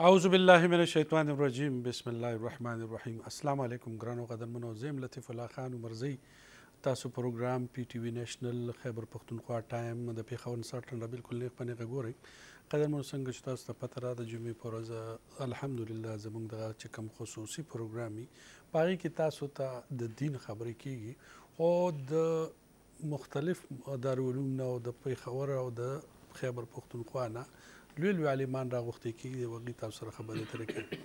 اعوذ بالله من الشیطان الرجیم بسم الله الرحمن الرحیم السلام علیکم ګرانو قدرمنو زم لطیف الله خان مرزی تاسو پروګرام پی ټی وی نېشنل خیبر پختونخوا ټایم د پیښور ساتنه بالکل نه پنه غوړی قدرمنو څنګه چې تاسو ته پته را د جمعې پر ورځ الحمدلله زموږ د چې کوم خصوصي پروګرامي پاره کې تاسو ته تا د دین خبرې کیږي او د مختلف دارالعلوم نو د پیښور او د خیبر پختونخوا نه لوی لوی عالمان راغوښتي کېږي د هغوی تاسو سره خبرې اترې کوي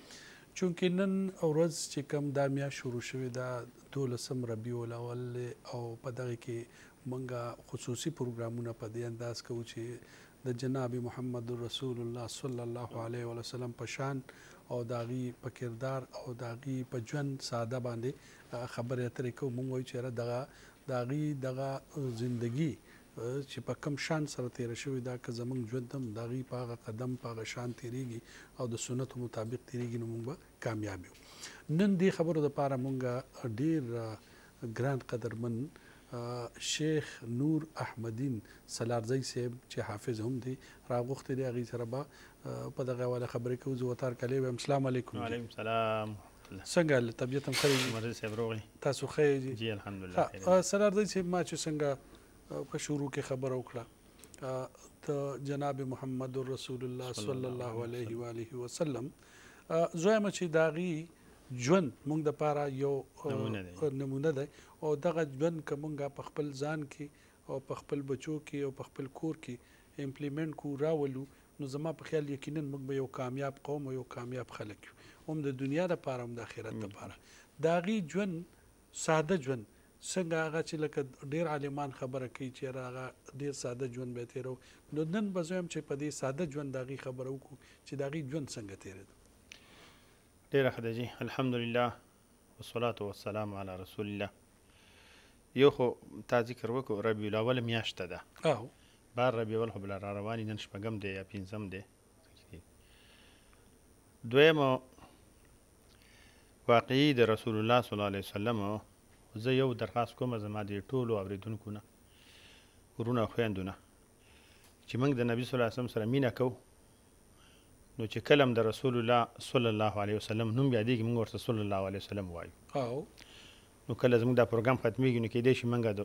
چونکې نن ورځ چې کوم دا میاشت شروع شوې ده دولسم ربیع الاول او په دغه کې موږ خصوصي پروګرامونه په دې انداز کوو چې د جناب محمد رسول الله صلی الله علیه و سلم په شان او داغي په کردار او داغي په ژوند ساده باندې خبرې اترې کوو مونږ وایو چې دغه داغي دغه ژوندۍ چې په کم شان سره تیر شوی دا که زمونږ ژوند هم د هغې په هغه قدم په هغه شان تیریږي او د سنتو مطابق تیریږي نو موږ به کامیاب یو نن دې خبرو دپاره موږ ډېر ګران قدرمن شیخ نور احمدین سلارزی صاحب چې حافظ هم دی راغوښتې دی هغې سره به په دغه حواله خبرې کوو زه وتار کلی وایم السلام علیکم وعلیکم السلام څنګه طبیعت هم ښه دی تاسو ښه یې جی الحمدلله سلارزی صاحب ما چې څنګه په شروع کې خبر وکړه ته جناب محمد رسول الله صلی الله علیه و علیه وسلم زوی مچ داغي ژوند موږ د پاره یو نمونه ده او دغه ژوند کومګه په خپل ځان کې او په خپل بچو کې او په خپل کور کې امپلیمنٹ کو راولو نو زما په خیال یقینا موږ به یو کامیاب قوم او یو کامیاب خلک یو هم د دنیا لپاره هم د آخرت لپاره دا غي ژوند ساده ژوند څنګه هغه چې لکه ډیر عالمان خبره کوي چې راغه ډیر ساده ژوند به تیرو نو نن بزویم چې په دې ساده ژوند دغه خبره وکړو چې دغه ژوند څنګه تیرې ډیر خدای جی الحمدلله والصلاه والسلام علی رسول الله یو خو تا ذکر وکړو ربیع الاول میاشت ده او بار ربیع الاول خو بل را روان نن شپږم دی یا پنځم دی دویمه واقعي د رسول الله صلی الله علیه وسلم زه یو درخواست کوم زما د ټولو اوریدونکو نه ورونه خويندونه چې موږ د نبی صلی الله علیه وسلم سره مینا کوو نو چې کلم د رسول الله صلی الله علیه وسلم نوم یادېږي موږ ورته صلی الله علیه وسلم وایو او نو کله زموږ دا پروګرام ختمیږي نو کېدای شي موږ د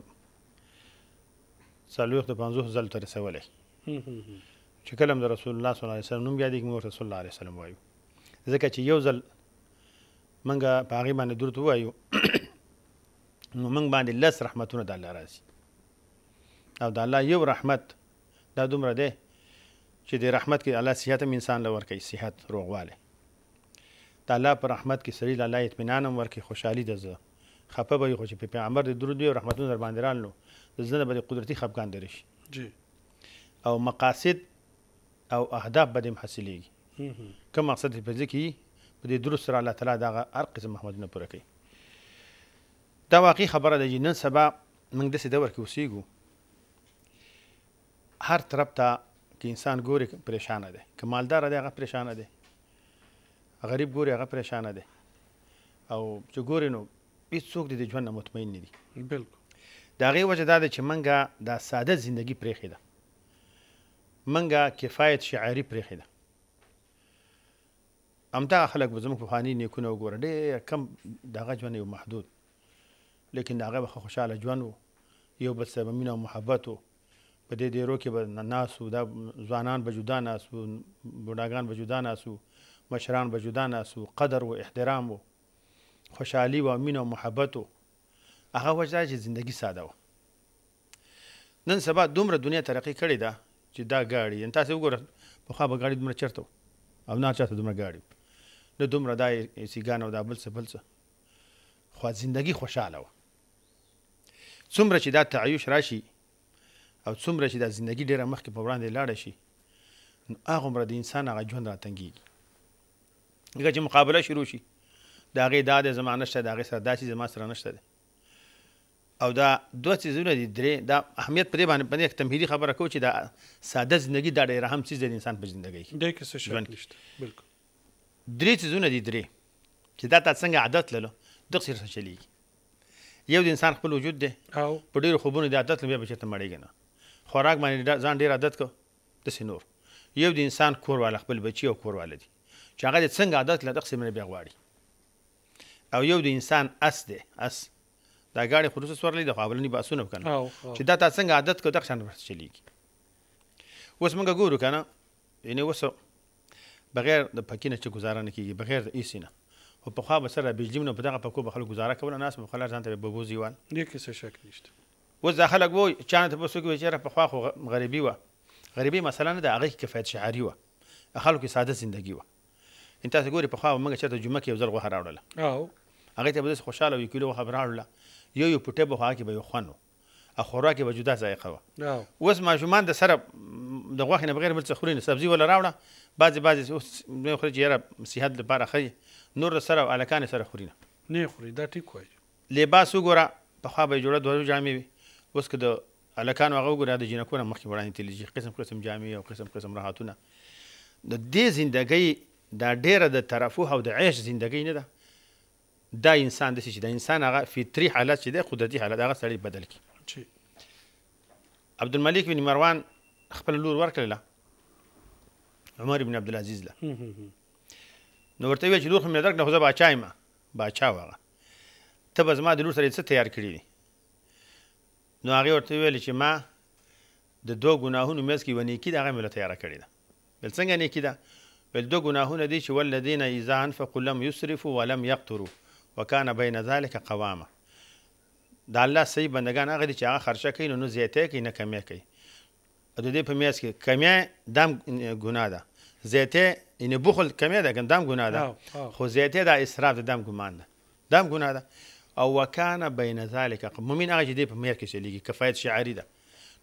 څلوېښت پنځوس ځل ته رسولی چې کلم د رسول الله صلی الله علیه وسلم نوم یادېږي موږ ورته صلی الله علیه وسلم وایو ځکه چې یو ځل موږ په هغې باندې درود ووایو نو موږ باندې لس رحمتونه د الله راځي او د الله یو رحمت دا دومره دی چې د رحمت کې الله صحت هم انسان له ورکوي صحت روغوالی د الله په رحمت کې سړي له الله اطمینان هم ورکوي خوشحالي ده زه خفه به وي خو چې په پیغمبر د درود وي او رحمتونه در باندې رالنو د زنه به د قدرتي خفګان درشي جی او مقاصد او اهداف به دې حاصلېږي کوم مقصد په ځکه په دې درس سره الله تعالی دا هر قسم محمدونه پوره کوي دا واقعي خبره ده چې نن سبا موږ داسې دور کې اوسېږو هر طرف ته که انسان ګوري پریشانه دی که مالداره دی هغه پریشانه دی غریب ګوري هغه پریشانه دی او چې ګوري نو هیڅوک د ژوند نه مطمئن نه دي بالکل د هغې وجه دا ده چې موږ دا ساده زندگی پرېښې ده منګه کفایت شعاري پرېښې ده همدغه خلک به زموږ پخواني نیکونه وګوره ډېر کم دغه ژوند یو محدود لیکن هغه به خوشاله ژوند وو یو بل سره مینه او محبت وو په دې ډیرو کې به ناس وو دا ځوانان به جدا ناس وو بوډاګان به جدا ناس وو مشران به جدا ناس وو قدر و احترام وو خوشحالي و مینه او محبت وو هغه وجه چې زندگی ساده وو نن سبا دومره دنیا ترقی کړې ده چې دا گاڑی ان تاسو وګورئ په خا به گاڑی دومره چرته او نه چاته دومره گاڑی نو دومره دا سیګان او دا بل څه بل څه خو ژوندۍ خوشاله و څومره چې دا تعیش راشي او څومره چې دا زندگی ډیره مخکې په وړاندې لاړه شي نو هغومره د انسان هغه ژوند راتنګېږي لکه چې مقابله شروع شي د هغې دا د زما نشته د هغې سره داسې زما سره نشته دی او دا دوه څیزونه دي درې دا اهمیت په دې باندې باندې تمهیدي خبره کوو چې دا ساده زندگی دا ډېر اهم څیز دی د انسان په زندګۍ کې دی کې څه شک نشته بلکل درې څیزونه دي درې چې دا تا څنګه عادت لرلو دغسې سره چلیږي یو د انسان خپل وجود دی او په ډیرو خوبونو د عادت لمبه بچته مړیږي نه خوراک باندې ځان ډیر عادت کو د سينور یو د انسان کور والا خپل بچي او کور والا دي چې هغه څنګه عادت لدغه سیمه بیا غواړي او یو د انسان اس دی اس دا ګاډي خروس سورلې د قابلیت نه باسونه کنه چې دا تاسو څنګه عادت کو دغه شان چلیږي اوس موږ ګورو کنه یعنی وسو بغیر د پکینه چې گزاره نه کیږي بغیر د ایسینه او په خوا به سره بجلی نو په دغه پکو به خلک گزاره کول ناس به خلک ځان ته به بوزي وان دې کې څه شک نشته و ځا خلک وای چانه ته پوسو کې چیرې په خوا خو غریبي و غریبي مثلا د هغه کفایت شعاري و خلکو ساده زندگی و انت تاسو ګوري په خوا موږ چې ته جمعه کې یو ځل غوښه راوړله او هغه ته به خوشاله وي کیلو خبر راوړله یو یو پټه به هغه کې به خوانو خوراک به جدا ذایقه و اوس ماشومان د سره د غوښې نه بغیر بل څه خوري سبزي ولا راوړه بعضې بعضې اوس خوري چې یاره صحت لپاره ښه نور سره الکان سره خوري نه نه خوري دا ټیک وای لباس وګوره په خوا به جوړه دوه جامې وي اوس که د الکان هغه وګوره د جنکونو مخکې وړاندې تلېږي قسم قسم جامې او قسم قسم راحتونه د دې زندګۍ دا ډیره د طرفو او د عیش زندګۍ نه ده دا انسان د چې د انسان هغه فطري حالت چې د قدرتي حالت هغه سړی بدل کی عبد الملک بن مروان خپل لور ورکړه عمر بن عبد العزيز له نو ورته ویل چې لور خو مې درک نه خو زه باچا یم باچا واغه ته به زما د لور سره څه تیار کړي دي نو هغې ورته ویل چې ما د دوه ګناهونو منځ کې یوه نیکي ده هغه مې له تیاره کړې ده بل څنګه نیکي ده بل دوه ګناهونه دي چې والذین اذا انفقوا لم یسرفوا ولم یقتروا وکانه بین ذلک قوامه د الله صحیح بندگان هغه دي چې هغه خرچه کوي نو زیاته کوي نه کمی کوي د دې په میاس کې کمی دام ګناه ده زیاته یعنی بخل کمی ده دم گناه ده خو زیاتی ده اسراف ده دم ګمان ده دم ګناه ده او وکان بین ذلک مومن هغه چې دی په مهر کې چلیږي کفایت شعري ده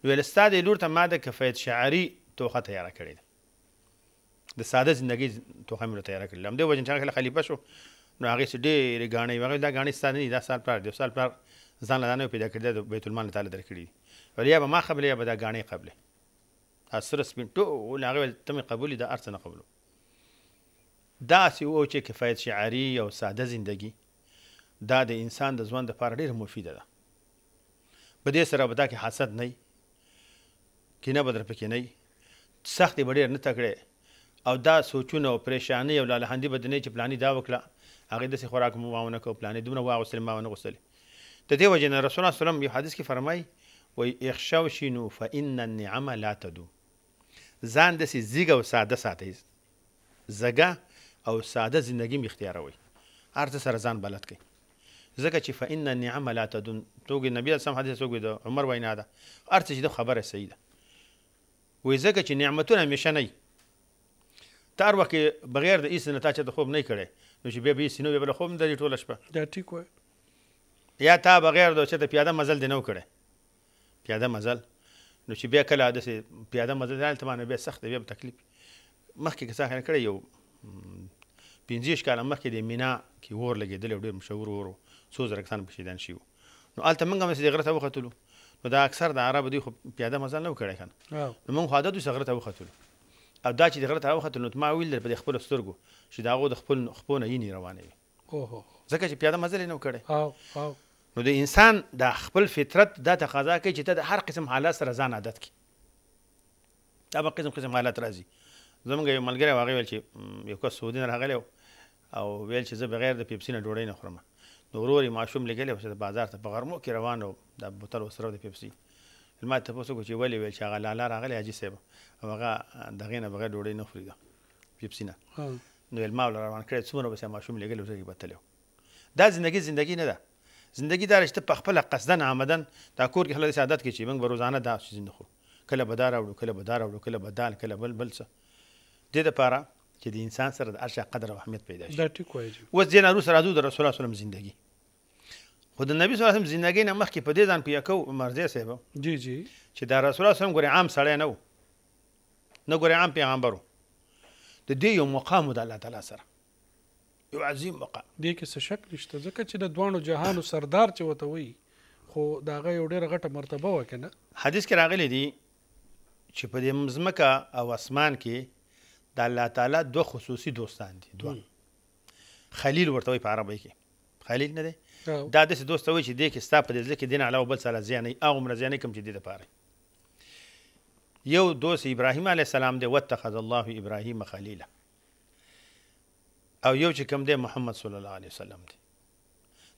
نو ویل ستا د لور ته ما د کفایت شعري توخه تیاره کړې ده د ساده زندګۍ توخه مې تیاره کړې ده همدې وجه چې هغه خلیفه شو نو هغه چې ډېرې غاڼې وغه دا غاڼې ستانه دي دا سال پر دې سال پر ځان له نه پیدا کړی د بیت المال تعالی درکړي ولیا به ما قبل یا به دا غاڼې قبل اسره سپین ټول هغه تم قبول د ارث نه قبول دا سی او چې کفایت شعاري او ساده زندگی دا د انسان د ژوند لپاره ډیر مفید ده په دې سره به دا کې حسد نه کینه بدر پکې نه سخت به ډیر نه تکړه او دا سوچونه او پریشانی او لالهندی بدنه چې پلاني دا وکړه هغه د سي خوراک مو واونه کو پلاني دونه واغسل ما ونه غسل ته دی وجه نه رسول الله صلی الله علیه وسلم یو حدیث کې فرمای وي اخشوا شنو فان النعم لا تدو ځان د سي زیګ او ساده ساتي زګه او ساده زندگی م اختیاروي ارته سره ځان بلد کی ځکه چې فإن النعم لا تدن توګه نبی اسلام حدیث توګه د عمر وینا ده ارته چې د خبره صحیح ده وې ځکه چې نعمتونه همیشه نه تر وخت بغیر د ایس نه تا چې د خوب نه کړي نو چې به به سينو به بل خوب درې ټوله شپه دا ټیک وای یا تا بغیر د چې د پیاده مزل دینو کړي پیاده مزل نو چې بیا کله د پیاده مزل ته معنی به سخت به تکلیف مخکې که څنګه کړی یو 15 کال مخکې د مینا کې ور لګېدل ډېر مشهور ور څو زره کسان په شیدان شیو نو الته موږ هم د غره ته وختلو نو دا اکثر د عرب دی خو پیاده مزل نه کړی کنه نو موږ خو عادت غره ته وختلو او دا چې د غره ته وختلو نو ما ویل په خپل سترګو چې دا غو د خپل خپونه یې روانې وي ځکه چې پیاده مزل نه کړي نو د انسان د خپل فطرت دا تقاضا کوي چې ته د هر قسم حالات سره ځان عادت کړي دا به قسم قسم حالات راځي زمونږ یو ملګری واغې ویل چې یو کس سعودي نه راغلی او ویل چې زه بغیر د پیپسي نه ډوډۍ نه خورم نو ورور یې ماشوم لګیلی چې د بازار ته په غرمو کې روان و د بوتل سره د پیپسي ما ته پوسو کو چې ولې ویل چې هغه لالا راغلی حاجي صاحب او هغه دغې نه بغیر ډوډۍ نه خوري ده پیپسي نه نو ویل ما ول روان کړی څومره بس ماشوم لګیلی وسه بتلی دا زندگی زندگی نه ده زندگی دا رشته په خپل قصدن آمدن دا کور کې خلک عادت کې چې موږ روزانه دا چیز نه خورو کله بدار او کله بدار او کله بدال کله بل بل څه دې لپاره چې د انسان سره د ارشا قدر او اهمیت پیدا شي دا ټیک وایي اوس دې نه روسه راځو د رسول الله سلام زندگی خو د نبی صلی الله علیه وسلم زندگی نه مخکې په دې ځان پیا کو مرزه سیب جی جی چې دا رسول الله سلام ګوري عام سړی نه وو نه ګوري عام پیغمبر د دې یو مقام د الله تعالی سره یو عظیم مقام دې کې څه شک نشته ځکه چې د دوانو جهانو سردار چې وته وي خو دا غي یو ډیره غټه مرتبه وکنه حدیث کې راغلی دی چې په دې مزمکه او اسمان کې د الله تعالی دوه خصوصي دوستان دي دوه خلیل ورته وي په عربی کې خلیل نه دی دا داسې دوست وي چې دی کې ستا په دې ځل کې دین علاوه بل سره زیانې هغومره زیانې کوم چې دې دپاره یو دوست ابراهیم علیه السلام دی واتخذ الله ابراهیم خلیله او یو چې کوم دی محمد صلی الله علیه وسلم دی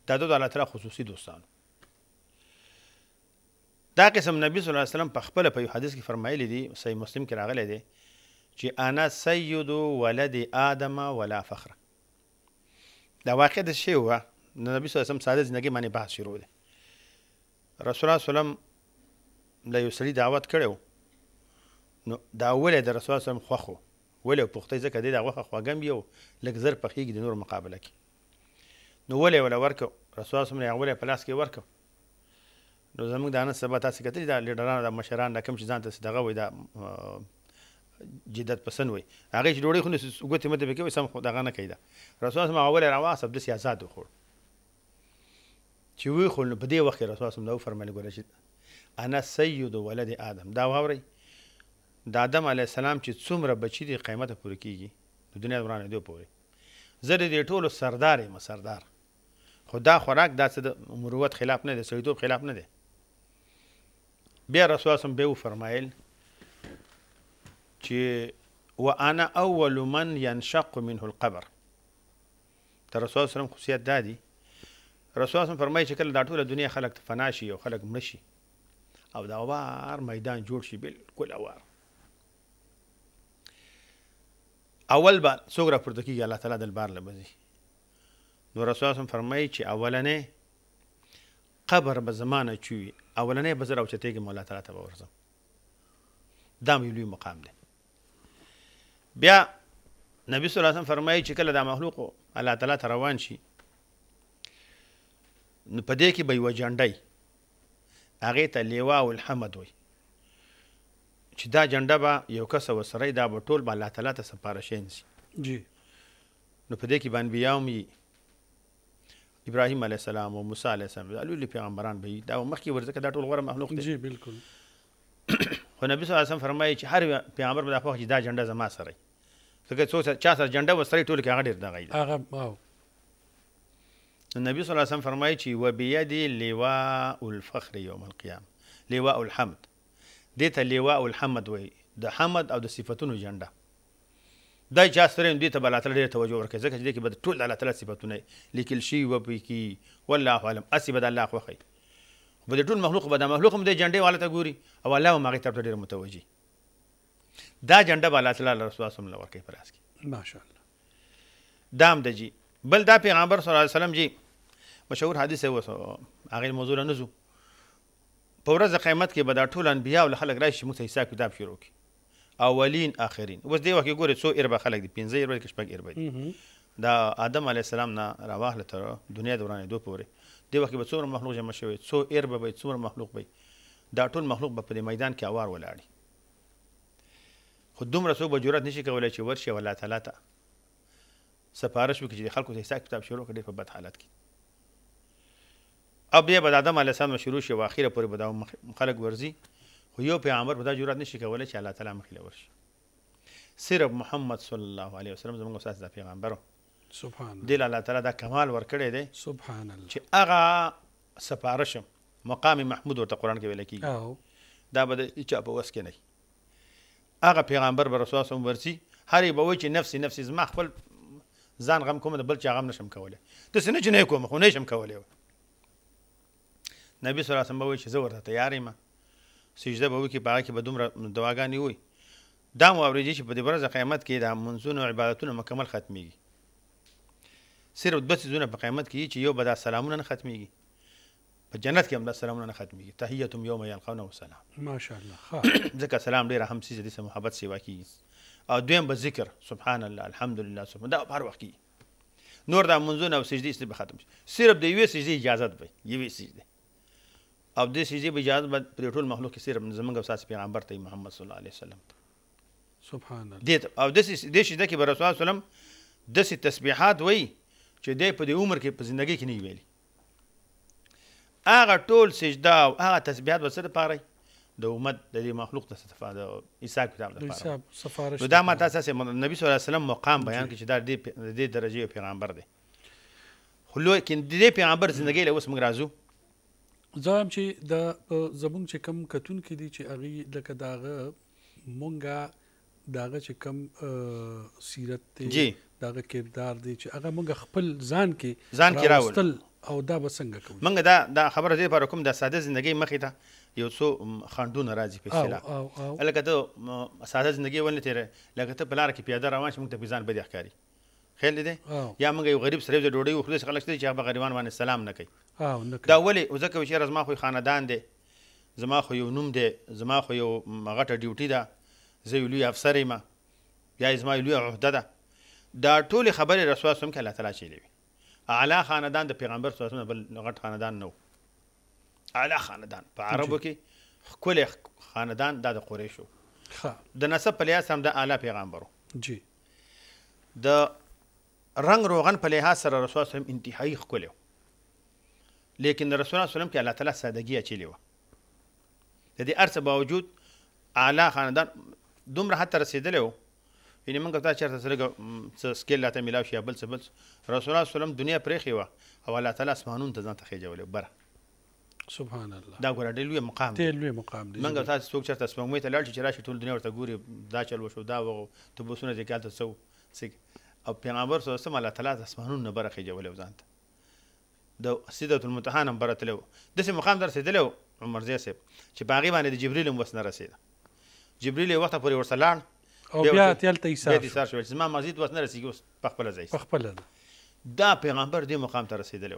دا د الله تعالی خصوصي دوستانو دا قسم نبی صلی الله علیه وسلم په خپل په حدیث کې فرمایلی دی صحیح مسلم کې راغلی دی چې انا سید ولد ادم ولا فخر دا واقع د شی و نبی صلی الله علیه وسلم ساده ژوندۍ باندې بحث شروع ده رسول الله سلام له یو سړي دعوت کړو نو دا اوله د رسول الله سلام خوخو ولې پوښتې ځکه دې دا غوخه خوګم یو لکه زر پخېږي د نور مقابله کې نو ولې ولا ورکو رسول الله سلام اوله په لاس کې ورکو نو زموږ د انس سبا تاسو کتل دا لیډران د مشران د کم شي ځان ته دغه وې دا جدت پسند وي هغه چې ډوډۍ خونه ګوتې مته پکې سم خو دغه نه کیده رسول الله اول روا سب د سیاست وخور چې وی خو په دې وخت کې رسول الله نو فرمایل ګول چې انا سید ولد آدم دا واوري د آدم علی السلام چې څومره بچی دی قیامت پورې کیږي د دنیا ورانه دی پورې زه دې ټولو سردار یم سردار خدا خوراک داسې د مروت خلاف نه دی سړیتوب خلاف نه دی بیا رسول الله به فرمایل چې وانا اول من ينشق منه القبر تر رسول سلام خصوصیت دا دی رسول سلام فرمایي چې کله دا ټول دنیا خلق فنا شي او خلق مړ شي او دا وار میدان جوړ شي بالکل اوار اول بار څوک راپورته کیږي الله تعالی د بار لبزي نو رسول الله فرمایي چې اولنې قبر به زمانه چوي اولنې به زه راوچتېږم الله تعالی ته به ورځم دا مې لوی مقام دی بیا نبی صلی الله علیه وسلم فرمایي چې کله دا مخلوق الله تعالی ته روان شي نو په دې کې به یو جنډای هغه ته لیوا او الحمد وي چې دا جنډه به یو کس وسره دا به ټول به الله تعالی ته سپارښین شي جی نو په دې کې باندې بیاوم ابراهیم علی السلام او موسی علی السلام د پیغمبران به دا مخکې ورزکه دا ټول غوړه مخلوق دی جی بالکل خو نبی صلی الله علیه وسلم فرمایي چې هر پیغمبر په دغه دا جنډه زما سره ځکه څو چا سره جنډه وسره ټول کې هغه ډیر دغه دی هغه نو نبی صلی الله علیه وسلم فرمایي چې وبيدي لواء الفخر يوم القيامه لواء الحمد دې ته لواء الحمد وایي د حمد او د صفاتونو جنډه دا چا سره دې ته بل تعالی ډیر توجه ورکړي ځکه چې دې کې بد ټول الله تعالی صفاتونه لیکل شي و پکې والله اعلم اسی بد الله خو خیر و د ټول مخلوق به د مخلوق هم د جنډې والا ته ګوري او الله هم هغې طرف ته ډېر متوجي دا جنډه به الله تعالی رسول الله صلی ورکوي په لاس کې ماشاءالله دا هم د جي بل دا پیغمبر صلی الله علیه وسلم جي مشهور حدیث و هغې موضوع نه ځو په ورځ قیامت کې به دا ټول انبیا او خلک راشي موږ ته حساب کتاب شروع کړي اولین اخرین اوس دی وخت ګوره څو اربه خلک دي پنځه اربه کې شپږ اربه دي دا آدم علی السلام نه راواخله تر دنیا دورانې دوه پورې دی وخت به څومره مخلوق جمع شوی څو ایر به څومره مخلوق به دا ټول مخلوق به په دې میدان کې اوار ولاړي خو دومره څوک به جرات نشي کولی چې ورشي الله تعالی ته سفارش وکړي چې خلکو ته حساب کتاب شروع کړي په بد حالت کې اب بیا به د آدم علیه السلام شروع شي او اخره پورې به دا خلک ورځي خو یو پیغمبر به دا جرات نشي کولی چې الله تعالی مخې ورشي صرف محمد صلی الله علیه وسلم زموږ استاد پیغمبرو سبحان الله دل الله تعالی دا کمال ورکړی دی سبحان الله چې هغه سپارشم مقام محمود ورته قران کې ویل کیږي دا به چا په وس کې نه هغه پیغمبر بر رسول الله ورسي هر به وای چې نفسي نفسي زما خپل ځان غم کوم بل چا غم نشم کوله د سینې چې نه کوم خو نشم کوله نبی صلی الله علیه وسلم چې زه ورته تیار یم سجده به وکي باغ کې به دومره دواګانې وي دا مو اورېږي چې په دې ورځ قیامت کې د منځونو عبادتونه مکمل ختميږي صرف دوه څیزونه په قیامت کې چې یو به دا سلامونه نه ختمیږي په جنت کې هم دا سلامونه نه ختمیږي تحیتهم یوم یلقونه سلام ماشاءالله ځکه سلام ډېر اهم څیز دی محبت سیوا کیږي او دویم به ذکر سبحان الله الحمدلله سبحان دا هر وخت کیږي نور دا منځونه او سجدي اسلام ختم شي صرف د یوې سجدي اجازت به یوې سجدي او د سجدي به اجازت به پر ټول مخلوق کې صرف زمونږ اساس پیغمبر ته محمد صلی الله علیه وسلم سبحان الله دې او د سجدي کې به رسول الله صلی الله علیه وسلم د سې تسبیحات وایي چې دی په دې عمر کې په زندګۍ کې نه ویلي هغه ټول سجده او هغه تسبیحات به څه لپاره د امت د دې مخلوق ته استفاده عیسی کتاب لپاره نو دا ما تاسو سره نبی صلی الله علیه وسلم مقام بیان کړي چې دا د دې درجه پیغمبر دی خو لیکن د دې پیغمبر زندګۍ له اوس موږ راځو زه هم چې د زمونږ چې کم کتون کې دي چې هغه لکه داغه مونږه داغه چې کم سیرت دی دغه کردار دی چې هغه موږ خپل ځان کې ځان کې راول او دا به څنګه کوو موږ دا دا خبره دې پر کوم د ساده ژوندۍ مخې ته یو څو خندونه راځي په اصطلاح لکه ته ساده ژوندۍ ولې تیرې لکه ته بلار کې پیاده روان شې موږ ته ځان بده ښکاری خیال دې یا موږ یو غریب سره د ډوډۍ خو خلک چې هغه غریبان باندې سلام نه کوي دا ولې وزکه چې رزما خو خاندان دی زما خو یو نوم دی زما خو یو غټه ډیوټي ده زه یو لوی افسر یم یا زما یو لوی عہده ده دا ټول خبره رسول سم کې الله تعالی چیلې وي اعلی خاندان د پیغمبر صلی الله علیه وسلم بل غټ خاندان نو اعلی خاندان په عربو کې کل خاندان دا د قریشو د نسب په لحاظ هم د اعلی پیغمبرو جی د رنگ روغن په لحاظ سره رسول سم انتهایی خپل لیکن رسول الله سلام کې الله تعالی سادهګي اچلی و د دې ارڅ باوجود اعلی خاندان دومره حتی رسیدلی و یعنی موږ ته چرته سره څه سکیل راته ملاو شي بل څه بل رسول الله سلام دنیا پرېخي وه او الله تعالی اسمانون ته ځان ته خېجولې بره سبحان الله دا ګوره ډېر لوی مقام دی ډېر لوی مقام دی موږ تاسو څوک چرته سپوږمۍ ته لاړ شي چې راشي ټول دنیا ورته ګوري دا چل وشو دا وغو ته بوسونه دې کالته سو او پیغمبر صلی الله علیه وسلم الله تعالی اسمانون نه بره خېجولې ځان ته د سیدۃ المتحان هم بره تلو داسې مقام در رسېدلی عمر زیاسب چې په هغې باندې د جبریل هم وس نه رسېده جبریل یې وخته پورې ورسه لاړ او بیا تلته ایثار بیا ایثار شو چې ما مزید وس نه رسیږي اوس په خپل ځای په خپل دا پیغمبر دې مقام ته رسیدلی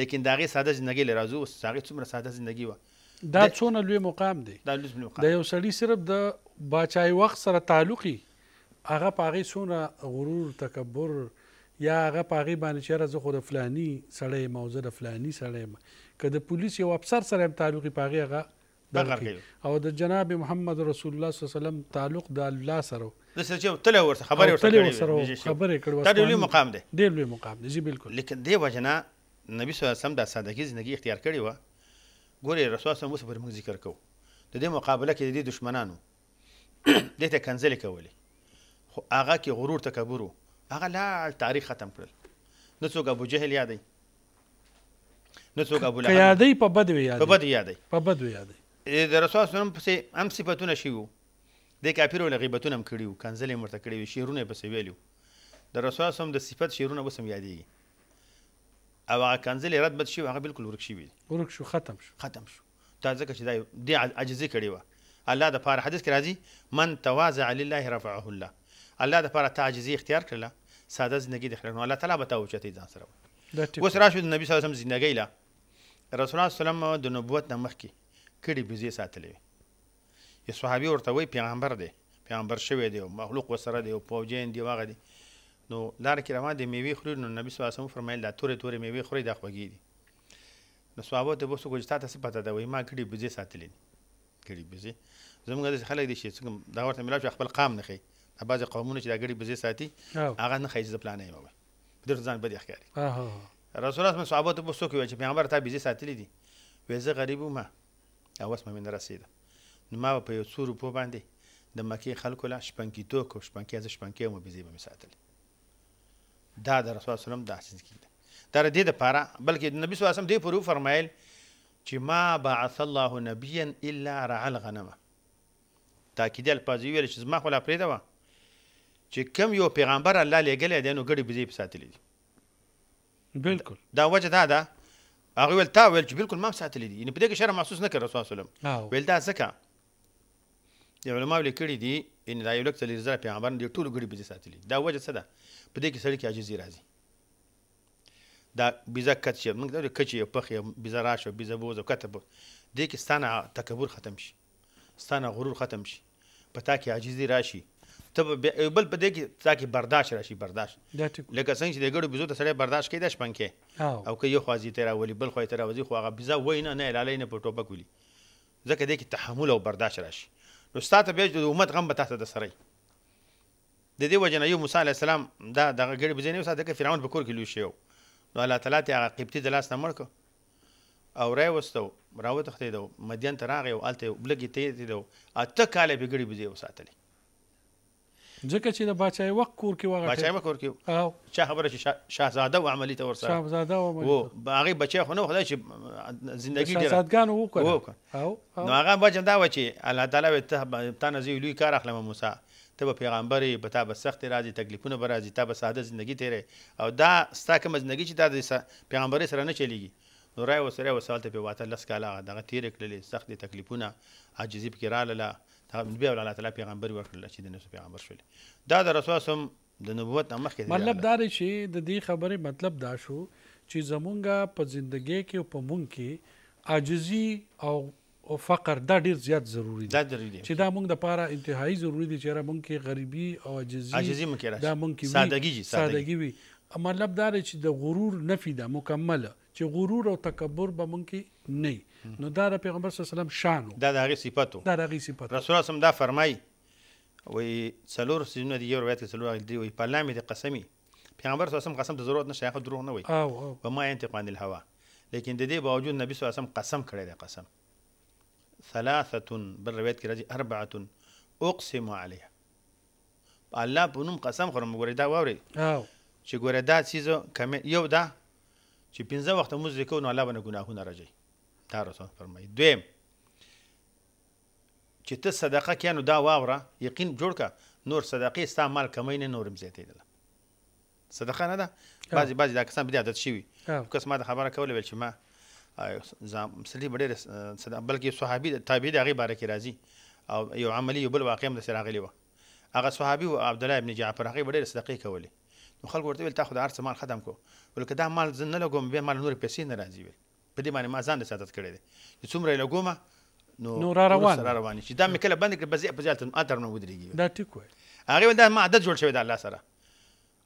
لیکن دا غي ساده ژوندۍ لرازو اوس هغه څومره ساده ژوندۍ و دا څونه لوی مقام دی دا لوی مقام دا یو سړی صرف د باچای وخت سره تعلقي هغه پاغي څونه غرور تکبر یا هغه پاغي باندې چې راز خو د فلانی سړی موزه د فلانی سړی که د پولیس یو افسر سره هم تعلقي پاغي هغه او د جناب محمد رسول الله صلی الله علیه وسلم تعلق د الله سره د سچې تل ورته خبرې ورته خبرې کړو دا لوی مقام دی دی لوی مقام دی جی بالکل لیکن دی وجنا نبی صلی الله علیه وسلم د سادهګۍ ژوند اختیار کړی و ګورې رسول الله اوس پر موږ ذکر کوو د دې مقابله کې د دې دشمنانو دې ته کنځلې کولې خو هغه کې غرور تکبر هغه لا تاریخ ختم کړل نه څوک ابو جهل یادی نه څوک ابو لهب یادی په بد یادی په بد یادی په بد یادی د رسول سلام پسې هم صفاتونه شی وو د کافیرو لغیبتونه هم کړیو کنزلې مرته کړیو شیرونه پسې ویلو د رسول سلام د صفات شیرونه وسم یادېږي او هغه کنزلې رد بد شي هغه بالکل ورک شي ورک شو ختم شو ختم شو تا ځکه چې دا دی عجزي کړی و الله د پاره حدیث کې راځي من تواضع لله رفعه الله الله د پاره تعجزي اختیار کړله ساده زندگی د خلک نو الله تعالی به تا اوچتې ځان سره اوس راشو د نبی صلی الله علیه وسلم زندگی له رسول الله صلی الله علیه وسلم د نبوت نه مخکې کړي بيزي ساتلې یو صحابي ورته وی پیغمبر دی پیغمبر شوی دی مخلوق وسره دی او پوجین دی واغ دی نو لار کې روان دی میوي خوري نو نبی صلی الله علیه وسلم فرمایل دا تورې تورې میوي خوري د خوږی دی نو صحابه ته بوسو کوجتا ته پته ده وی ما کړي بيزي ساتلې کړي بيزي زموږ د خلک دي چې څنګه دا ورته ملاو خپل قام نه خي بعض قومونه چې دا ګړي بيزي ساتي هغه نه خي ځپلانه یې مبه بدر ځان بده ښکاری رسول الله صحابه ته بوسو کوي چې پیغمبر ته بيزي ساتلې دي وې زه غریب ما او اوس مې نه رسیده نو ما په یو څو روپو باندې د مکې خلکو له شپنکې توکو شپنکې از شپنکې مو بيزي به مساتل دا د رسول سلام داسې کیده دا د دې لپاره بلکې نبی صلی الله علیه وسلم دې پرو فرمایل چې ما بعث الله نبيا الا رعى الغنم تاکید الفاظ ویل چې زما خو لا پرېدا و چې کم یو پیغمبر الله لېږلی دی نو ګډې بزې په ساتلی دي بالکل دا وجه دا ده هغه ویل تا ویل چې بالکل ما ساتلې دي یعنی په دې کې شرم محسوس نه کړ رسول الله ویل دا ځکه د علماء لیکلي دي ان دا یو لک تل رضا پیغمبر دې ټول غړي به ساتلې دا وجه څه ده په دې کې سړی کې عاجزي راځي دا بيزا کټ شي موږ دا کچ یو پخې بيزا راشه بيزا بوزه کته دې کې ستانه تکبر ختم شي ستانه غرور ختم شي پتا کې عاجزي راشي ته بل په دې کې تاکي برداشت راشي برداشت لکه څنګه چې د ګړو بيزو ته سره برداشت کوي د شپن کې او که یو خوازي تیر ولي بل خو تیر وځي خو هغه بيزا وینه نه لاله نه په ټوپک ولي ځکه دې کې تحمل او برداشت راشي نو ستاسو بیا د امت غم به تاسو د سره د دې وجنه یو موسی عليه السلام دا د ګړو بيزو نه وساته کې فرعون په کور کې لوي شو نو الله تعالی ته هغه قبطي د لاس نه مړ کو او راي وستو راوته خته دو مدین ته راغی او الته بلګی ته دو اته کاله بګړي بيزو وساتلی ځکه چې د باچای وخت کور کې وغټه باچای وخت کور کې او چا خبره چې شاهزاده و عملی ته ورسره شاهزاده و عملی و هغه بچی خو نه خدای چې زندگی ډیره شاهزادګان وکړه او نو هغه وجه دا و چې الله تعالی ته تاسو یو لوی کار اخلم موسی ته به پیغمبري به تا به سخت راځي تکلیفونه به راځي تا به ساده ژوندۍ تیرې او دا ستا کوم ژوندۍ چې تا د پیغمبري سره نه چلیږي نو راي وسره وسالته په واته لس کاله دغه تیر کړلې سخت تکلیفونه عاجزي پکې رااله بیا ول الله تعالی پیغمبر ورکړل چې د نفس پیغمبر شول دا د رسول سم د نبوت نه مخکې مطلب دا دی چې د دې خبرې مطلب دا شو چې زمونږه په ژوندۍ کې په مونږ کې عاجزي او او فقر دا ډیر زیات ضروری دی دا ضروری دی چې دا موږ د پاره انتهایی ضروری دی چې را موږ کې غریبي او عجزي عجزي موږ کې دا موږ کې سادهګي سادهګي وي مطلب دا چې د غرور نفي ده مکمله چې غرور او تکبر به موږ کې نه نو دا د پیغمبر صلی الله علیه وسلم شان دا د هغه صفاتو دا د هغه صفاتو رسول الله سم دا فرمای وي څلور سيزونه دی یو روایت څلور دی وي په لامه دي قسمي پیغمبر صلی الله علیه وسلم قسم ته ضرورت نشه هغه دروغ نه وي او و ما ينتقان الهوا لیکن د دې باوجود نبی صلی الله علیه وسلم قسم کړی دی قسم ثلاثه بل روایت کې راځي اربعه اقسم عليها الله په نوم قسم خورم ګورې دا واوري چې ګورې دا چیز کم یو دا چې پنځه وخت موږ وکړو نو الله باندې ګناهونه راځي دا رسول فرمایي دویم چې ته صدقه کې نو دا واوره یقین جوړ کا نور صدقې ستا مال کمای نه نورم زیاتېدل صدقه نه ده بعضی بعضی دا کسان بیا عادت شي کس ما د خبره کوله ویل چې ما سړي بډې صدقه بلکې صحابي تابع د هغه باره کې راځي او یو عملی یو بل واقع هم د سراغلی و هغه صحابي او عبد الله ابن جعفر هغه بډې صدقې کولې نو خلک ورته ویل تا خو د ارث مال ختم کو ولکه دا مال زنه لګوم به مال نور پیسې نه راځي ویل په دې باندې ما ځان د سیاست کړی دی چې څومره یې لګومه نو نو را روان را روان شي دا مې کله بند کړي بس په ځای ته اتر نه ودرېږي دا ټیک وایي هغه دا ما عادت جوړ شوی د الله سره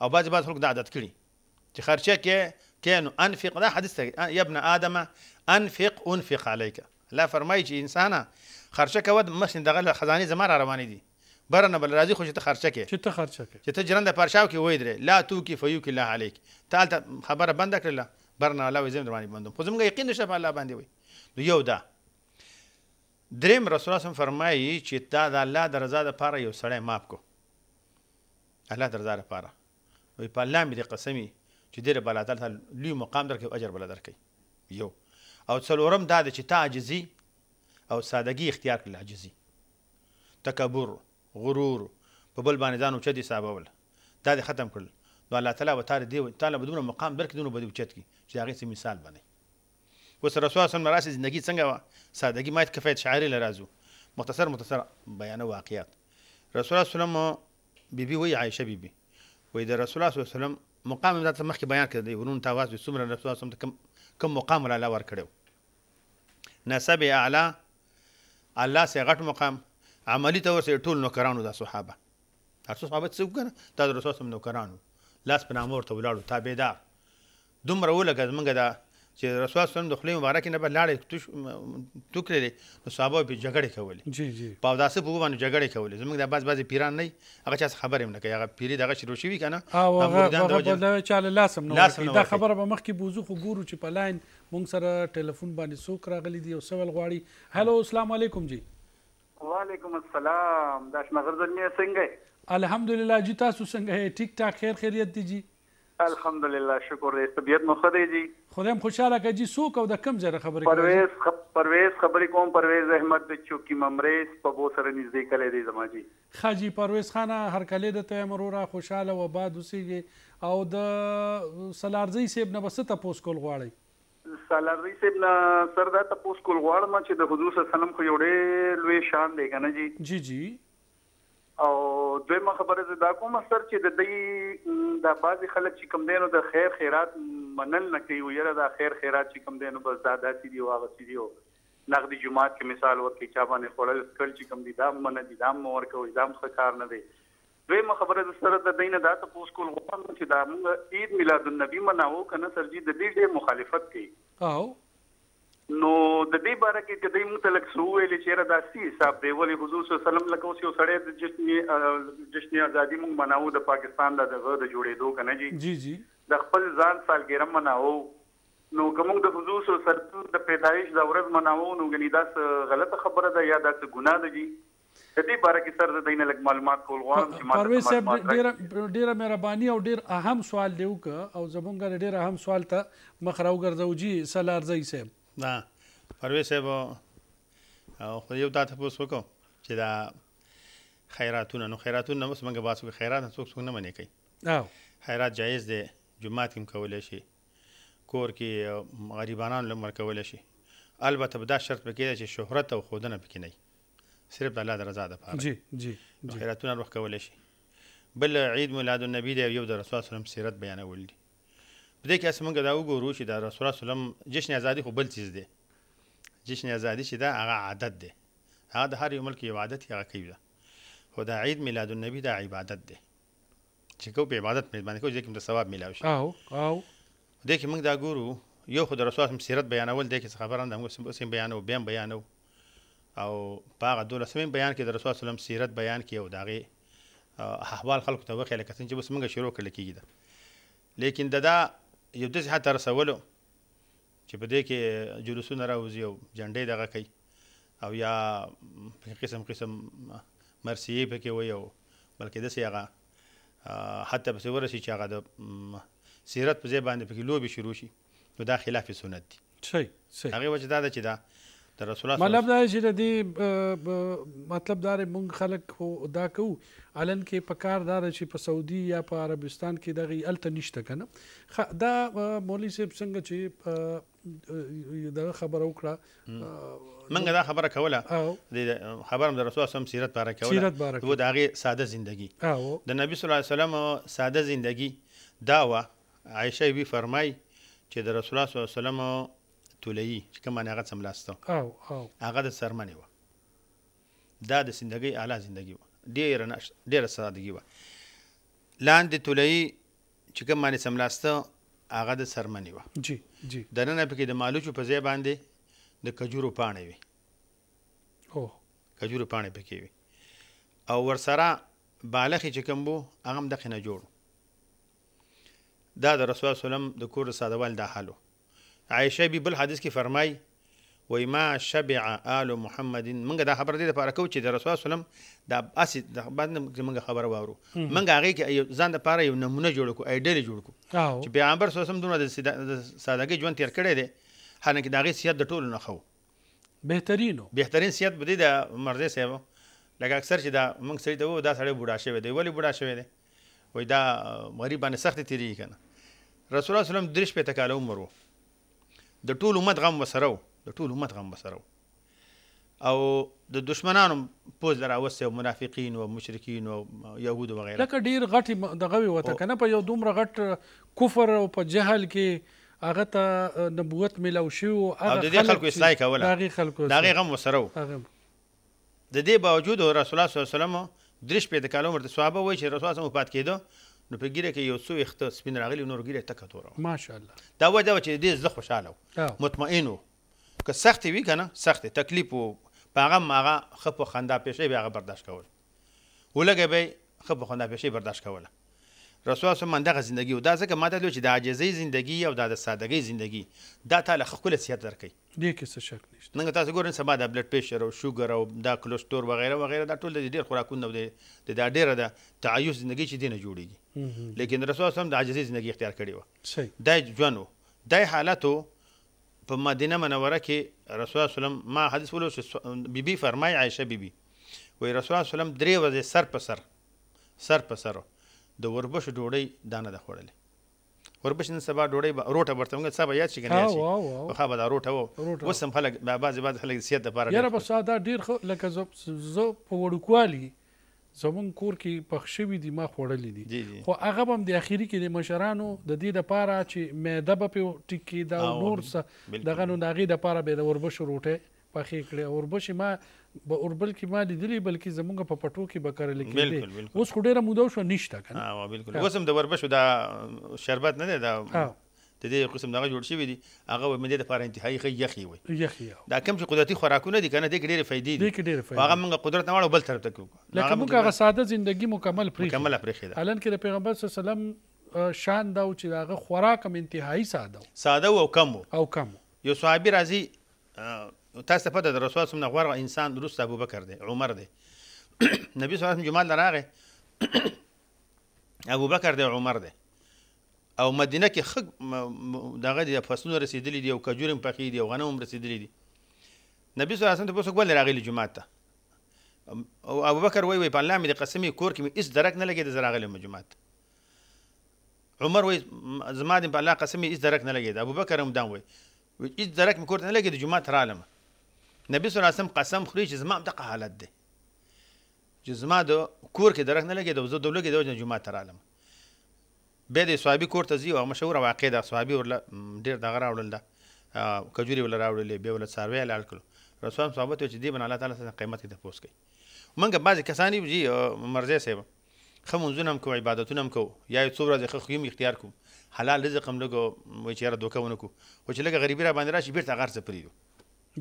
او بعض بعض خلک دا عادت کړي چې خرچه کې كانوا انفق لا حديث يا ابن ادم انفق انفق عليك لا فرمای چې انسان خرچه کوي مخ دغه خزانه زما را روانې دي بره نه بل راځي خو چې ته خرچه کې چې ته خرچه کې چې ته جرنده پرشاو کې وې درې لا تو کې فیو کې لا عليك تعال خبره بند کړل برنه الله وي زم در باندې بندم خو زموږ یقین نشه په الله باندې وي نو یو دا دریم رسول الله فرمایي چې تا د الله د رضا لپاره یو سړی ماف کو الله د رضا لپاره وي په الله مې قسمي چې ډېر بالا تعالی لوی مقام درکې اجر بالا درکې یو او څلورم دا چې تا عاجزي او سادګي اختیار کړل عاجزي تکبر غرور په بل باندې ځان اوچتي حسابول دا دې ختم کړل نو الله تعالی به تعالی دی تعالی به دومره مقام درکې دومره به دې اوچت کړي چې د هغې څه مثال بنئ اوس رسول صلی الله علیه زندگی څنګه وه سادګي مایت کفایت شاعري له راځو مختصر مختصر بیانه واقعیات رسول الله صلی الله بیبي وی عایشه بیبي وې د رسول الله صلی الله علیه وسلم مقام دا مخکې بیان کړ دی ورون تاواز د څومره رسول الله صلی الله علیه وسلم کم مقام را لور کړو نسب اعلی الله سي غټ مقام عملی تور سي ټول نوکرانو د صحابه هر څو صحابه څوک کنه دا رسول الله صلی الله علیه وسلم نوکرانو لاس په نامه ورته ولاړو تابعدار دومره ولګه زمونږ د چې رسول الله صلی د خپل مبارک نه بلاړې ټوکرې نو صحابه په جګړه کولې جی جی په داسه په باندې جګړه کولې زمونږ د باز باز پیران نه هغه چا خبر هم نه کوي هغه پیری دغه شروع شوی کنه هغه هغه چاله لاسم نه دا خبره به مخ کې بوزو خو ګورو چې په لاین مونږ سره ټلیفون باندې څوک راغلی دی او سوال غواړي هلو السلام علیکم جی وعلیکم السلام داش مغرض مې څنګه الحمدلله جی تاسو څنګه یې ټیک ټاک خیر خیریت دی جی الحمدلله شکر دې طبيعت مو خدای جی خدایم خوشاله کې جی سوک او د کم زره خبرې پرويز خب... پرويز خبرې کوم پرويز احمد د چوکي ممرز په بو سره نږدې کله دې زما جی خاجي پرويز خان هر کله د ته مروره خوشاله و باد وسیږي او د سلارزي سیب نه بس ته پوس کول غواړي سلارزي سیب نه سر دا ته پوس کول غواړم چې د حضور صلی الله علیه وسلم خو یو ډېر لوی شان دی کنه جی جی جی او او دویمه خبره زه دا کوم سر چې د دې د بازي خلک چې کم دینو د خیر خیرات منل نه کوي ویره د خیر خیرات چې کم دینو بس دادا سي دی واغ سي دی نقد جمعات کې مثال ورکړي چا باندې خړل کل چې کم دي دا من دي دا مور کوي دا مخکار نه دی دویمه خبره زه سره د دینه دا ته پوس کول غواړم چې دا موږ عید میلاد النبی مناوو کنه سرجی د دې ډېر مخالفت کوي او نو د دې باره کې کدی مو تلک سو ویل چې را داسي حساب دی ولې حضور صلی الله علیه وسلم لکه اوس یو سړی د جشن جشن ازادي مونږ مناو د پاکستان د دغه د جوړېدو کنه جی جی جی د خپل ځان سالګرم مناو نو کوم د حضور صلی الله علیه وسلم د پیدایش د ورځ مناو نو غنی دا غلطه خبره ده یا دا ګناه ده جی د دې باره کې سر د دینه لګ معلومات کول غواړم چې ما پرویز صاحب ډیره ډیره مهرباني او ډیر اهم سوال دیو ک او زمونږ ډیر اهم سوال ته مخ راوګرځو جی سلارزی صاحب دا پرویز صاحب او خو یو دا تاسو وکړو چې دا خیراتونه نو خیراتونه اوس موږ باسو خیرات څوک څوک نه منې کوي او خیرات جایز دی جمعات هم کولای شي کور کې غریبانو لمر کولای شي البته دا شرط پکې چې شهرت او خودنه پکې نه صرف د الله د رضا لپاره جی جی خیراتونه روح کولای شي بل عید میلاد النبی دی یو د رسول الله سره سیرت بیانول دي په دې کې اساس موږ دا وګورو چې دا رسول الله سلام جشن ازادي خو بل چیز دی جشن ازادي چې دا هغه عادت دی هغه د هر یو ملک یو عادت هغه کوي دا خو دا عید میلاد النبی دا عبادت دی چې کو په عبادت باندې کو ځکه د ثواب میلاوي شي او او دې کې موږ دا ګورو یو خو د رسول الله سیرت بیانول دی کې خبره نه موږ سم بیانو بیم بیانو او په هغه دولسمین بیان کې د رسول الله سیرت بیان کې او داغه احوال خلکو ته وخیل کتن چې بس موږ شروع کړل کېږي لیکن دا یو داسې حتی رسولو چې په دې کې جلوسونه راوځي او جنډې دغه کوي او یا قسم قسم مرسیې پکې وي او بلکې داسې هغه حتی پسې ورسي چې هغه د سیرت په ځای باندې پکې لوبې شروع شي نو دا خلاف سنت دی صحیح صحیح هغه وجه دا ده چې دا د رسول الله مطلب دا چې د دې مطلب دا مونږ خلک دا کوو الان کې په کار دار چې په سعودي یا په عربستان کې دغه الته نشته کنه دا مولوی صاحب څنګه چې دا خبره وکړه منګه دا خبره کوله د خبرم د رسول الله سیرت باره کوله وو دا غي ساده زندگی د نبی صلی الله علیه وسلم ساده زندگی دا و عائشه بي فرمای چې د رسول الله صلی الله علیه وسلم تولېي چې کوم باندې هغه سملاسته او او هغه د سرمنې و دا د زندګۍ اعلی زندګۍ و ډېر نه ډېر سادګي و لاندې تولېي چې کوم باندې سملاسته هغه د سرمنې و جی جی د نن په کې د مالوچو په ځای باندې د کجورو پاڼې وي او کجورو پاڼې پکې وي او ورسره بالغ چې کوم بو هغه د خنه جوړ دا د رسول الله د کور ساده وال د حالو عائشه بي بل حدیث کې فرمای وای ما شبع آل محمد منګه دا خبر دې لپاره کو چې د رسول سلام دا اسی د باندې منګه خبر واورو منګه هغه کې ځان د لپاره یو نمونه جوړ کو ایډل جوړ کو چې پیغمبر صلی الله علیه وسلم دونه د سادهګۍ ژوند تیر کړی دی هانه کې دا غي سیادت ټولو نه خو بهترینو بهترین سیادت بده د مرزه سیو لکه اکثر چې دا موږ سړی ته وو دا سړی بوډا شوی دی ولی بوډا شوی دی وای دا غریب باندې سخت تیری کنه رسول الله صلی الله علیه وسلم درش په تکاله عمر وو د ټول امت غم وسره د ټول امت غم وسره او د دشمنانو پوز دراوسه منافقین او مشرکین او يهود او غیره لکه ډیر غټي دغه وته کنه په یو دومره غټ کفر او په جهل کې هغه ته نبوت ملو شو هغه د دې خلکو اصلاح کوله دا غي خلکو دا غي غم وسره د دې باوجود رسول الله صلی الله علیه وسلم درش په د کالو مرته صحابه وای چې رسول الله پات کېدو نو په ګیره کې یو څو اخته سپین راغلی نور ګیره تکه توره ماشاءالله دا وجه چې دې زه خوشاله مطمئن وو که سخت وي کنه سخت تکلیف وو په هغه ماغه خپ خندا پېښې به هغه برداشت کول ولګې به خپ خندا پېښې برداشت کوله رسوا سم من دغه زندگی او دا ځکه ماته دوی چې د عاجزۍ زندگی او د سادهګۍ زندگی دا تعالی خپل سیاحت درکې دې کې څه شک نشته نن تاسو ګورئ سبا د بلډ پريشر او شوګر او دا کلسترول وغیرہ وغیرہ دا ټول د ډیر خوراکونه د دا ډیر د تعیوس زندگی چې دینه جوړیږي لیکن رسوا سم د عاجزۍ زندگی اختیار کړی و صحیح دا ژوند دا حالتو په مدینه منوره کې رسول سلام ما حدیث ولو چې بیبي فرمای عائشه بیبي وای رسول سلام درې ورځې سر په سر سر په سر د وربشو ډوډۍ دانه د خوړلې وربش نن سبا ډوډۍ به روټه ورته موږ سبا یاد شي کنه یاد شي خو به دا روټه و وسم خلک بعض بعض خلک سیادت لپاره یاره بس دا ډیر خو لکه زو په وړوکوالي زمون کور کې پخښوي دي ما خوړلې دي خو هغه هم د اخیری کې د مشرانو د دې لپاره چې معده به په ټکی دا نور څه دغه نو ناغي د لپاره به د وربش روټه پخې کړې وربش ما په اوربل کې ما لیدلی بلکې زمونږ په پټو کې به کرل کېږي اوس خو ډیره موده شو نشته کنه ها بالکل اوس هم د وربشو دا شربت نه دی دا د دې قسم دغه جوړ شوی دی هغه به مده لپاره انتهایی خي یخي وي یخي دا کم چې قدرتي خوراکونه دي کنه د ډېر فائدې دي د ډېر فائدې هغه موږ قدرت نه وړو بل طرف ته کوو لکه موږ هغه ساده ژوندۍ مکمل پرې مکمل پرې خېدا الان کې د پیغمبر صلی الله علیه وسلم شان دا چې هغه خوراک هم انتهایی ساده ساده او کم او کم یو صحابي راځي تاسو په د رسول سم نه غوړ انسان درست ابو بکر دی عمر دی نبی صلی الله علیه وسلم جمال راغه ابو بکر دی عمر دی او مدینه کې خګ دغه د فصلونو رسیدلی دی او کجورم پخې دی او غنم رسیدلی دی نبی صلی الله علیه وسلم تاسو ګول راغلی جمعه ته او ابو بکر وای وای په الله مې قسمې کور کې هیڅ درک نه لګید زراغلی جمعه عمر وای زما د په الله قسمې هیڅ درک نه لګید ابو بکر هم دا وای هیڅ درک مې کور ته نه لګید جمعه ترالمه نبی صلی الله علیه وسلم قسم خوري چې زما هم دغه حالت دی چې زما د کور کې درک نه لګېده زه د لوږې د وجې جومات ته رالم بیا د صحابي کور ته ځي او مشهوره واقع ده صحابي ورله ډېر دغه راوړل ده کجوري ولا راوړلې بیا ولا څاروی حلال کړو رسول الله صحابه ته چې دی باندې الله تعالی څخه قیمت کې تپوس کوي منګه بعضې کسان یې جی مرزه صاحب خه مونځونه هم کوو عبادتونه هم کوو یا یو څو ورځې ښه خویم اختیار کوم حلال رزق هم لږ وایي چې یاره دوکه ونه کړو خو چې لږه غریبي را باندې راشي بېرته هغه هر څه پرېږدو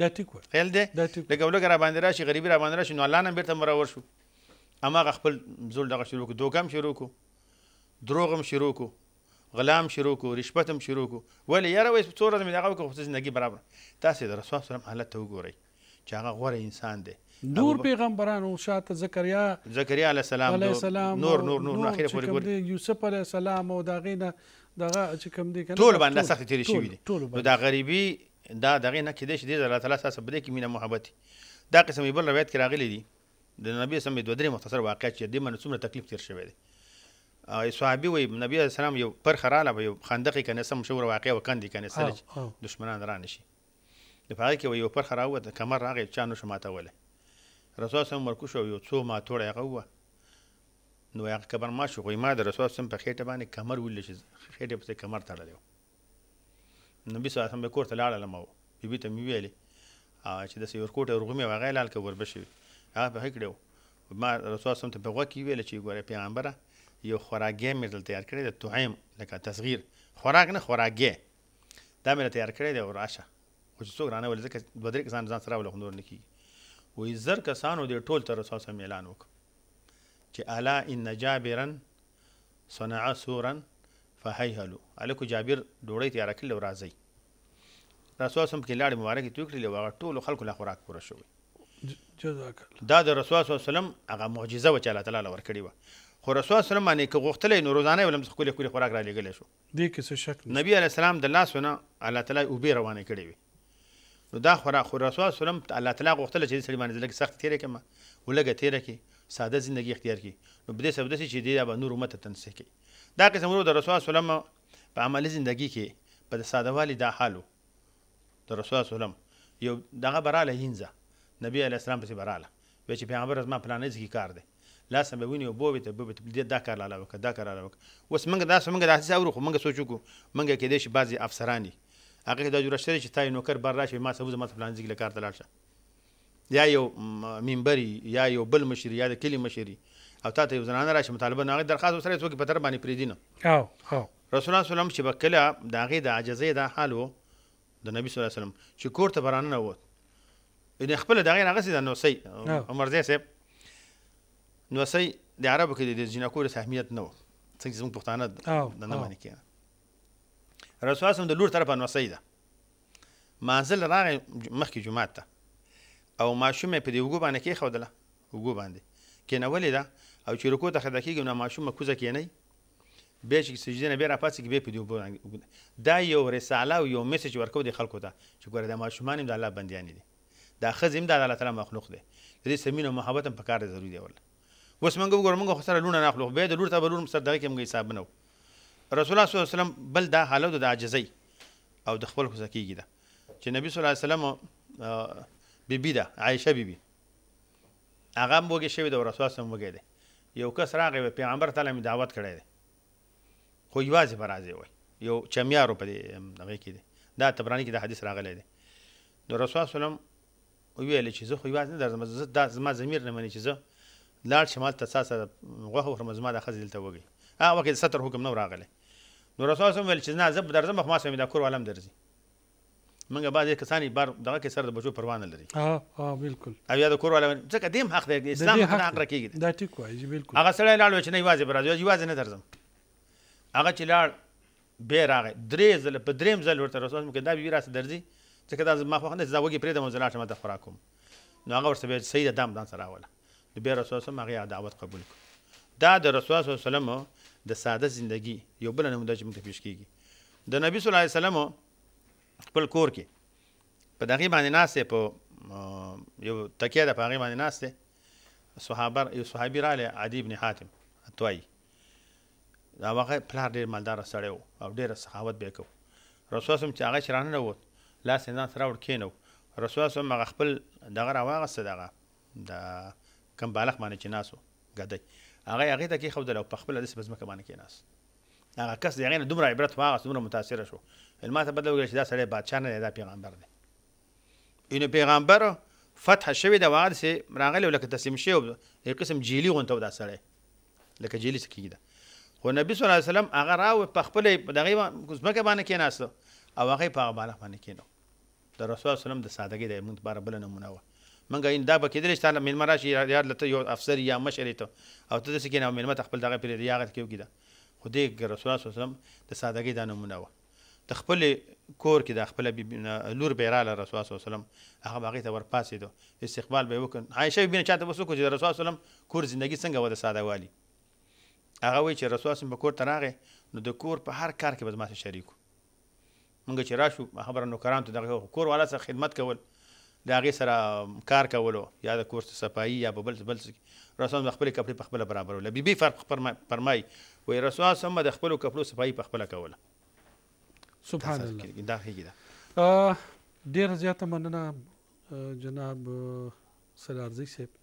دا ټیک و خیال دی لکه ولګه را باندې راشي غریبي را باندې راشي نو الله نه بیرته مراور شو اما خپل زول دغه شروع کو دوکم شروع کو دروغم شروع کو غلام شروع کو رشوتم شروع کو ولې یاره وایي څوره مې دغه وکړه خو زندگی برابر تاسې د رسول سلام حالت ته وګورئ چې هغه غوره انسان دی نور پیغمبرانو شاته زکریا زکریا علی السلام نور نور نور اخیره پورې ګورئ یوسف علی السلام او دغه نه دغه چې کوم دی کنه ټول باندې سخت تیر شوی دی نو دا غریبي دا دغه نه کېدې چې د الله تعالی سره بده کې مینه محبت دا قسم بل روایت کې راغلي دي د نبی سم دوه درې مختصر واقع چې د من څومره تکلیف تیر شوی دی او صحابي وي نبی اسلام یو پر خراله یو خندق کې نه سم شوور واقع وکندي کنه سره دشمنان رانه شي د پاره کې یو پر خراوه د کمر راغی چا نو شماته وله رسول سم ورکو شو یو څو ما توړې غوه نو هغه کبر ما شو غوې ما د رسول سم په خېټه باندې کمر ولې شي خېټه په کمر تړلې نبی صلی الله علیه وسلم به کور ته لاړل مو بیبي ته مې ویلې چې داسې ورکوټه ورغمې وغه لال کې وربشوي هغه به کړو ما رسول سم ته په غوږ کې ویل چې ګوره پیغمبره یو خوراګي مې دل تیار کړی د توعیم لکه تصغیر خوراک نه خوراګي دا مې تیار کړی دی وراشه خو چې څوک رانه ولې ځکه دوه درې کسان ځان سره ولخ نور نکی وې زر کسانو دې ټول تر رسول سم اعلان وکړ چې الا ان جابرا صنع سورا فهیهلو الکو جابر ډوړی تیار کړل او راځي رسول سم کې لاړ مبارک توکړي له واغ ټول خلکو له خوراک پوره شوی جزاک دا د رسول صلی الله علیه وسلم هغه معجزه و چې الله تعالی لور کړی و خو رسول صلی الله علیه وسلم باندې کې غوښتلې نو روزانه ولم خپل خپل خوراک را لګل شو دې کې څه شک نبی علی السلام د لاس ونه الله تعالی او به روانه کړی وي نو دا خوراک خو رسول صلی الله علیه وسلم الله تعالی غوښتل چې سړي باندې لګ سخت تیرې کما ولګ تیرې کې ساده ژوندۍ اختیار کړي نو بده سبب د چې دې به نور امت تنسه کړي دا قسم ورو د رسول سلام په عملی زندگی کې په ساده والی دا حالو د رسول سلام یو دغه براله هینځه نبی علی السلام پسې براله وی چې پیغمبر زما پلانې ځکی کار دی لاس به ونی او بوبې ته بوبې دا کار لاله وکړه دا کار لاله وکړه اوس موږ دا موږ دا حساب ورو موږ سوچو کو موږ کې دې شي بعضي افسرانی هغه دا جوړ شوی چې تای نوکر بر راشي ما سبوز ما پلان ځکی کار ته لاړ شه یا یو منبري یا یو بل مشر یا د کلی مشري او تاسو یو زنانه راشي مطالبه نه درخواست وسره څوک په تر باندې پریدي نه او او رسول الله سلام چې بکله دا غي د عجزې د حال وو د نبی صلی الله علیه وسلم چې کور ته بران نه ووت ان خپل دا غي نه غسي د نوسي عمر زه سه نوسي د عربو کې د جنکو د اهمیت نه وو څنګه زموږ پښتانه د نه باندې کې رسول الله د لور طرفه نوسي ده مانزل راغی مخکې جمعه ته او ماشومه په دې وګو باندې کې خوده وګو باندې کینولې ده او چې رکوع ته خدا کېږي نو ماشوم کوزه کېنی به چې سجده نه بیا راپاسې کې به په دې دا یو رساله او یو میسج ورکو دي خلکو ته چې ګوره د ماشومان د الله بندیان دي دا خزم د الله تعالی مخلوق دي د دې سمینه محبت هم پکاره ضروری دی ول وس منګو ګور منګو خسر لونه نه اخلو به د لور ته بلور مصدقه کې موږ حساب نه رسول الله صلی الله علیه وسلم بل دا حالت د عجزي او د خپل خو سکیږي دا چې نبی صلی الله علیه وسلم بیبي دا عائشه بیبي هغه موږ شوی د رسول الله وګه دي یو کس راغی پیغمبر تعالی می دعوت کړی دی خو یوازې به راځي وای یو چمیارو په دغه کې دی دا تبرانی کې د حدیث راغلی دی نو رسول سلام ویل چې زه خو یوازې نه درځم زه دا زما ضمیر نه مني چې زه لاړ شمال ته ساسه غوښه وخورم زما د خزل ته وږي هغه وخت ستر حکم نه راغلی نو رسول سلام ویل چې نه زه درځم خو ما سم دا کور ولم درځي منګه بعد کسانی بار دغه کې سره د بچو پروا نه لري ها ها بالکل او یا د کور ولا ځکه دیم حق دی اسلام حق راکېږي دا ټیک وایي جی بالکل هغه سره لاړ چې نه واځي برازي واځي نه درځم هغه چې لاړ به راغې درې ځله په دریم ځل ورته رسول مکه دا بي راسه درځي ځکه دا ما خو نه زوګي پرې د مزلات ما د خوراکوم نو هغه ورته به سید دام دان سره ولا د بي رسول سم هغه دعوت قبول کړ دا د رسول صلی الله علیه وسلم د ساده ژوندۍ یو بل نمونه چې موږ پیش کیږي د نبی صلی الله علیه وسلم خپل کور کې په دغه باندې ناسې په یو تکیه د پاره باندې ناسې صحابه یو صحابي رااله عدی ابن حاتم اتوای دا واقع پلار ډیر مالدار سره او ډیر سخاوت به کو رسول سم چې هغه شرانه نه ووت لاس نه سره ور کینو رسول سم هغه خپل دغه راوغه صدقه د کم بالغ باندې چې ناسو غدای هغه هغه ته کې خو د په خپل د سبزمکه باندې کې ناس هغه کس دی هغې نه دومره عبرت واغست دومره متاثره شو ما ته بد لګېږي چې دا سړی بادشاه نه دی دا پیغمبر دی اینو پیغمبر فتح شوی د واغ داسې راغلی لکه تسلیم شوی یو قسم جیلی غونته دا سړی لکه جیلی څه کېږي ده خو نبي صلی الله علیه وسلم هغه راو په خپلې دغې ځمکه باندې کېناسته او هغې په هغه بالغ باندې کېنو د رسول وسلم د سادګۍ د موږ لپاره بله نمونه وه منګه ان دا به کېدلی چې تا میلمه راشي یا لته یو افسر یا مشر ته او ته داسې کېنه او میلمه ته خپل دغه پرېږدي یا هغه کې وکېده خو دې رسول الله صلی الله علیه وسلم د سادګۍ دا نمونه و د خپل کور کې د خپل لور بیراله رسول الله صلی الله علیه وسلم هغه باغې ته ورپاسېدو استقبال به وکړ عایشه بن چاته وسو کو چې رسول الله صلی الله علیه وسلم کور زندگی څنګه و د ساده والی هغه وی چې رسول الله په کور ته راغی نو د کور په هر کار کې به زما شریکو مونږ چې راشو خبره نوکران ته دغه کور والا سره خدمت کول د هغې سره کار کولو یا د کورس صفایي یا بل بل رسول د خپل کپړې په خپل برابرول بي بي فرق فرمای وای رسول الله سم د خپل کپلو صفائی په خپل کوله سبحان الله دا هیګی دا ډیر زیاته مننه جناب سرارزی صاحب